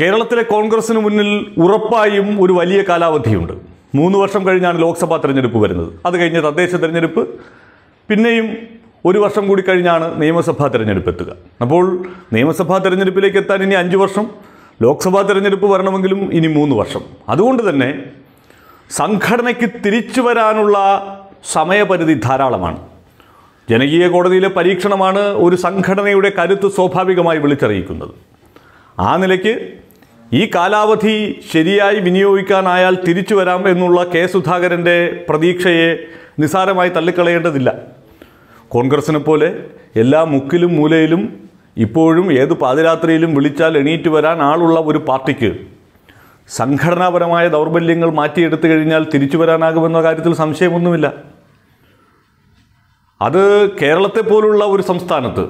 കേരളത്തിലെ കോൺഗ്രസിന് മുന്നിൽ ഉറപ്പായും ഒരു വലിയ കാലാവധിയുണ്ട് മൂന്ന് വർഷം കഴിഞ്ഞാണ് ലോക്സഭാ തെരഞ്ഞെടുപ്പ് വരുന്നത് അത് കഴിഞ്ഞ് തദ്ദേശ തെരഞ്ഞെടുപ്പ് പിന്നെയും ഒരു വർഷം കൂടി കഴിഞ്ഞാണ് നിയമസഭാ തെരഞ്ഞെടുപ്പ് എത്തുക അപ്പോൾ നിയമസഭാ തെരഞ്ഞെടുപ്പിലേക്ക് എത്താൻ ഇനി അഞ്ച് വർഷം ലോക്സഭാ തെരഞ്ഞെടുപ്പ് വരണമെങ്കിലും ഇനി മൂന്ന് വർഷം അതുകൊണ്ട് തന്നെ സംഘടനയ്ക്ക് തിരിച്ചു വരാനുള്ള സമയപരിധി ധാരാളമാണ് ജനകീയ കോടതിയിലെ പരീക്ഷണമാണ് ഒരു സംഘടനയുടെ കരുത്ത് സ്വാഭാവികമായി വിളിച്ചറിയിക്കുന്നത് ആ നിലയ്ക്ക് ഈ കാലാവധി ശരിയായി വിനിയോഗിക്കാനായാൽ തിരിച്ചു വരാം എന്നുള്ള കെ സുധാകരൻ്റെ പ്രതീക്ഷയെ നിസാരമായി തള്ളിക്കളയേണ്ടതില്ല കോൺഗ്രസിനെ പോലെ എല്ലാ മുക്കിലും മൂലയിലും ഇപ്പോഴും ഏത് പാതിരാത്രിയിലും വിളിച്ചാൽ എണീറ്റ് വരാൻ ആളുള്ള ഒരു പാർട്ടിക്ക് സംഘടനാപരമായ ദൗർബല്യങ്ങൾ മാറ്റിയെടുത്തു കഴിഞ്ഞാൽ തിരിച്ചു വരാനാകുമെന്ന കാര്യത്തിൽ സംശയമൊന്നുമില്ല അത് കേരളത്തെ പോലുള്ള ഒരു സംസ്ഥാനത്ത്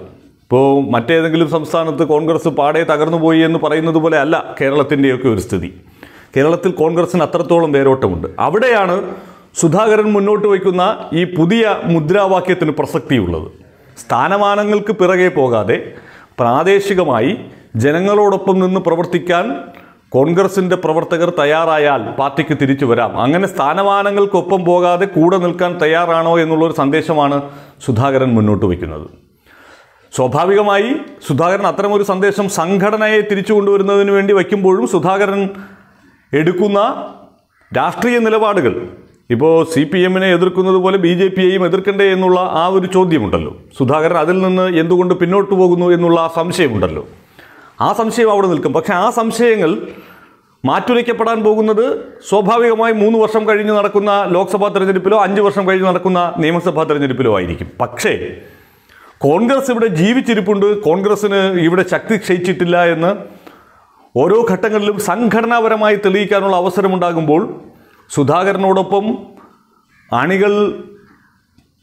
ഇപ്പോൾ മറ്റേതെങ്കിലും സംസ്ഥാനത്ത് കോൺഗ്രസ് പാടെ തകർന്നു പോയി എന്ന് പറയുന്നത് പോലെ അല്ല കേരളത്തിൻ്റെയൊക്കെ ഒരു സ്ഥിതി കേരളത്തിൽ കോൺഗ്രസിന് അത്രത്തോളം വേരോട്ടമുണ്ട് അവിടെയാണ് സുധാകരൻ മുന്നോട്ട് വയ്ക്കുന്ന ഈ പുതിയ മുദ്രാവാക്യത്തിന് പ്രസക്തിയുള്ളത് സ്ഥാനമാനങ്ങൾക്ക് പിറകെ പോകാതെ പ്രാദേശികമായി ജനങ്ങളോടൊപ്പം നിന്ന് പ്രവർത്തിക്കാൻ കോൺഗ്രസിൻ്റെ പ്രവർത്തകർ തയ്യാറായാൽ പാർട്ടിക്ക് തിരിച്ചു വരാം അങ്ങനെ സ്ഥാനമാനങ്ങൾക്കൊപ്പം പോകാതെ കൂടെ നിൽക്കാൻ തയ്യാറാണോ എന്നുള്ളൊരു സന്ദേശമാണ് സുധാകരൻ മുന്നോട്ട് വയ്ക്കുന്നത് സ്വാഭാവികമായി സുധാകരൻ അത്തരമൊരു സന്ദേശം സംഘടനയെ തിരിച്ചു കൊണ്ടുവരുന്നതിന് വേണ്ടി വയ്ക്കുമ്പോഴും സുധാകരൻ എടുക്കുന്ന രാഷ്ട്രീയ നിലപാടുകൾ ഇപ്പോൾ സി പി എമ്മിനെ എതിർക്കുന്നത് പോലെ ബി ജെ പിയെയും എതിർക്കണ്ടേ എന്നുള്ള ആ ഒരു ചോദ്യമുണ്ടല്ലോ സുധാകരൻ അതിൽ നിന്ന് എന്തുകൊണ്ട് പിന്നോട്ട് പോകുന്നു എന്നുള്ള ആ സംശയമുണ്ടല്ലോ ആ സംശയം അവിടെ നിൽക്കും പക്ഷേ ആ സംശയങ്ങൾ മാറ്റുരയ്ക്കപ്പെടാൻ പോകുന്നത് സ്വാഭാവികമായി മൂന്ന് വർഷം കഴിഞ്ഞ് നടക്കുന്ന ലോക്സഭാ തെരഞ്ഞെടുപ്പിലോ അഞ്ച് വർഷം കഴിഞ്ഞ് നടക്കുന്ന നിയമസഭാ തെരഞ്ഞെടുപ്പിലോ ആയിരിക്കും പക്ഷേ കോൺഗ്രസ് ഇവിടെ ജീവിച്ചിരിപ്പുണ്ട് കോൺഗ്രസ്സിന് ഇവിടെ ശക്തി ക്ഷയിച്ചിട്ടില്ല എന്ന് ഓരോ ഘട്ടങ്ങളിലും സംഘടനാപരമായി തെളിയിക്കാനുള്ള അവസരമുണ്ടാകുമ്പോൾ സുധാകരനോടൊപ്പം അണികൾ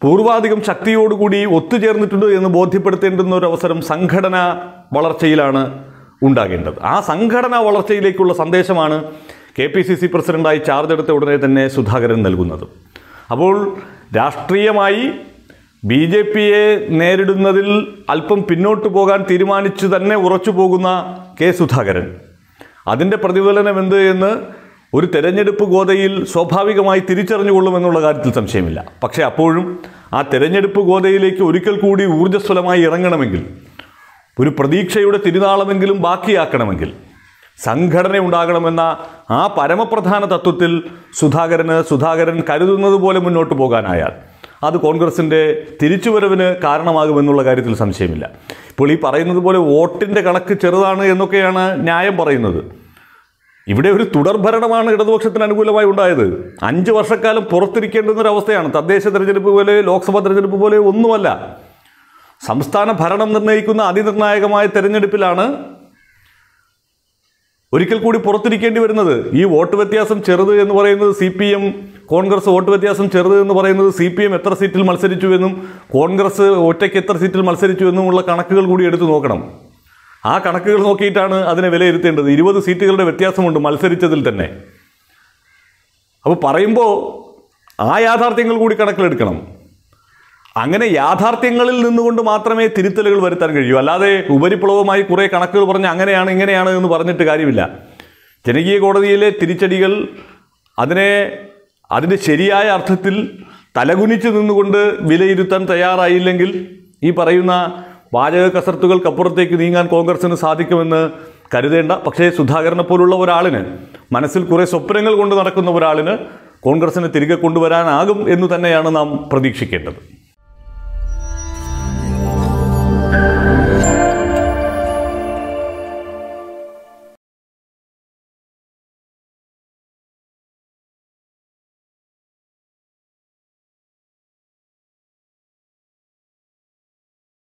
പൂർവാധികം ശക്തിയോടുകൂടി ഒത്തുചേർന്നിട്ടുണ്ട് എന്ന് ബോധ്യപ്പെടുത്തേണ്ടുന്ന ഒരു അവസരം സംഘടന വളർച്ചയിലാണ് ഉണ്ടാകേണ്ടത് ആ സംഘടനാ വളർച്ചയിലേക്കുള്ള സന്ദേശമാണ് കെ പി സി സി പ്രസിഡൻ്റായി ചാർജ് എടുത്ത ഉടനെ തന്നെ സുധാകരൻ നൽകുന്നത് അപ്പോൾ രാഷ്ട്രീയമായി ബി ജെ പിയെ നേരിടുന്നതിൽ അല്പം പിന്നോട്ട് പോകാൻ തീരുമാനിച്ചു തന്നെ ഉറച്ചു പോകുന്ന കെ സുധാകരൻ അതിൻ്റെ പ്രതിഫലനം എന്ത് എന്ന് ഒരു തെരഞ്ഞെടുപ്പ് ഗോതയിൽ സ്വാഭാവികമായി തിരിച്ചറിഞ്ഞുകൊള്ളുമെന്നുള്ള കാര്യത്തിൽ സംശയമില്ല പക്ഷേ അപ്പോഴും ആ തെരഞ്ഞെടുപ്പ് ഗോതയിലേക്ക് ഒരിക്കൽ കൂടി ഊർജ്ജസ്വലമായി ഇറങ്ങണമെങ്കിൽ ഒരു പ്രതീക്ഷയുടെ തിരുനാളമെങ്കിലും ബാക്കിയാക്കണമെങ്കിൽ സംഘടന ഉണ്ടാകണമെന്ന ആ പരമപ്രധാന തത്വത്തിൽ സുധാകരന് സുധാകരൻ കരുതുന്നത് പോലെ മുന്നോട്ട് പോകാനായാൽ അത് കോൺഗ്രസിൻ്റെ തിരിച്ചുവരവിന് കാരണമാകുമെന്നുള്ള കാര്യത്തിൽ സംശയമില്ല ഇപ്പോൾ ഈ പറയുന്നത് പോലെ വോട്ടിൻ്റെ കണക്ക് ചെറുതാണ് എന്നൊക്കെയാണ് ന്യായം പറയുന്നത് ഇവിടെ ഒരു തുടർഭരണമാണ് ഇടതുപക്ഷത്തിന് അനുകൂലമായി ഉണ്ടായത് അഞ്ച് വർഷക്കാലം പുറത്തിരിക്കേണ്ടുന്നൊരവസ്ഥയാണ് തദ്ദേശ തെരഞ്ഞെടുപ്പ് പോലെ ലോക്സഭാ തെരഞ്ഞെടുപ്പ് പോലെ ഒന്നുമല്ല സംസ്ഥാന ഭരണം നിർണ്ണയിക്കുന്ന അതിനിർണായകമായ തെരഞ്ഞെടുപ്പിലാണ് ഒരിക്കൽ കൂടി പുറത്തിരിക്കേണ്ടി വരുന്നത് ഈ വോട്ട് വ്യത്യാസം ചെറുത് എന്ന് പറയുന്നത് C P M Congress vote വ്യത്യാസം ചെറുത് എന്ന് പറയുന്നത് സി പി എം എത്ര സീറ്റിൽ മത്സരിച്ചു എന്നും കോൺഗ്രസ് ഒറ്റയ്ക്ക് എത്ര സീറ്റിൽ മത്സരിച്ചു ഉള്ള കണക്കുകൾ കൂടി എടുത്തു നോക്കണം ആ കണക്കുകൾ നോക്കിയിട്ടാണ് അതിനെ വിലയിരുത്തേണ്ടത് ഇരുപത് സീറ്റുകളുടെ വ്യത്യാസമുണ്ട് മത്സരിച്ചതിൽ തന്നെ അപ്പോൾ പറയുമ്പോൾ ആ യാഥാർത്ഥ്യങ്ങൾ കൂടി കണക്കിലെടുക്കണം അങ്ങനെ യാഥാർത്ഥ്യങ്ങളിൽ നിന്നുകൊണ്ട് മാത്രമേ തിരുത്തലുകൾ വരുത്താൻ കഴിയൂ അല്ലാതെ ഉപരിപ്ലവമായി കുറേ കണക്കുകൾ പറഞ്ഞ് അങ്ങനെയാണ് ഇങ്ങനെയാണ് എന്ന് പറഞ്ഞിട്ട് കാര്യമില്ല ജനകീയ കോടതിയിലെ തിരിച്ചടികൾ അതിനെ അതിൻ്റെ ശരിയായ അർത്ഥത്തിൽ തലകുനിച്ച് നിന്നുകൊണ്ട് വിലയിരുത്താൻ തയ്യാറായില്ലെങ്കിൽ ഈ പറയുന്ന വാചക കസർത്തുകൾക്കപ്പുറത്തേക്ക് നീങ്ങാൻ കോൺഗ്രസ്സിന് സാധിക്കുമെന്ന് കരുതേണ്ട പക്ഷേ സുധാകരനെ പോലുള്ള ഒരാളിന് മനസ്സിൽ കുറേ സ്വപ്നങ്ങൾ കൊണ്ട് നടക്കുന്ന ഒരാളിന് കോൺഗ്രസ്സിനെ തിരികെ കൊണ്ടുവരാനാകും എന്ന് തന്നെയാണ് നാം പ്രതീക്ഷിക്കേണ്ടത്